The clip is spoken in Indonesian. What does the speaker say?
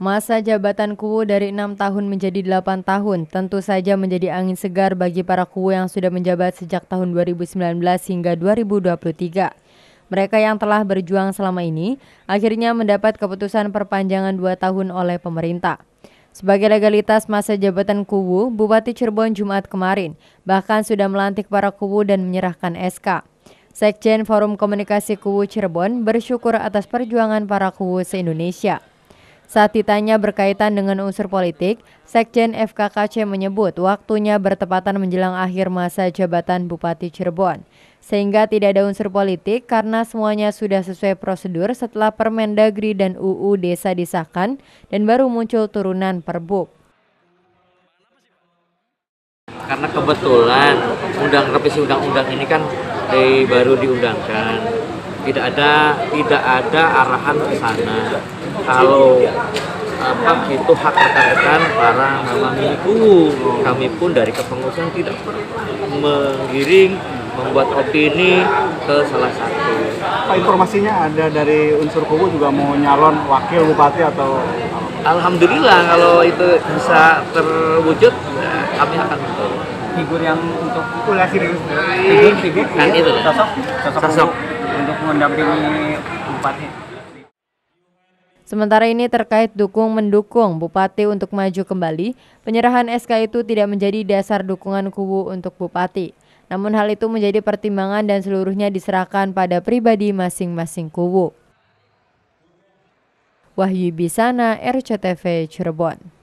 Masa jabatan Kuwu dari enam tahun menjadi delapan tahun tentu saja menjadi angin segar bagi para Kuwu yang sudah menjabat sejak tahun 2019 hingga 2023. Mereka yang telah berjuang selama ini akhirnya mendapat keputusan perpanjangan dua tahun oleh pemerintah. Sebagai legalitas masa jabatan Kuwu, Bupati Cirebon Jumat kemarin bahkan sudah melantik para Kuwu dan menyerahkan SK. Sekjen Forum Komunikasi Kuwu Cirebon bersyukur atas perjuangan para Kuwu se-Indonesia. Saat ditanya berkaitan dengan unsur politik, Sekjen FKKC menyebut waktunya bertepatan menjelang akhir masa jabatan Bupati Cirebon, sehingga tidak ada unsur politik karena semuanya sudah sesuai prosedur setelah Permendagri dan UU Desa disahkan dan baru muncul turunan Perbuk. Karena kebetulan undang revisi undang-undang ini kan eh, baru diundangkan tidak ada tidak ada arahan ke sana kalau apa itu hak rekan-rekan para nama milikku kami pun dari kepengurusan tidak pernah menggiring membuat opini ke salah satu apa informasinya ada dari unsur kubu juga mau nyalon wakil bupati atau Alhamdulillah kalau itu bisa terwujud kami akan figur yang untuk populasi figur figur kan itu kan? sosok, sosok untuk mendampingi bupati. Sementara ini terkait dukung-mendukung Bupati untuk maju kembali, penyerahan SK itu tidak menjadi dasar dukungan kubu untuk Bupati. Namun hal itu menjadi pertimbangan dan seluruhnya diserahkan pada pribadi masing-masing kubu. Wahyu Bisana, RCTV Cirebon.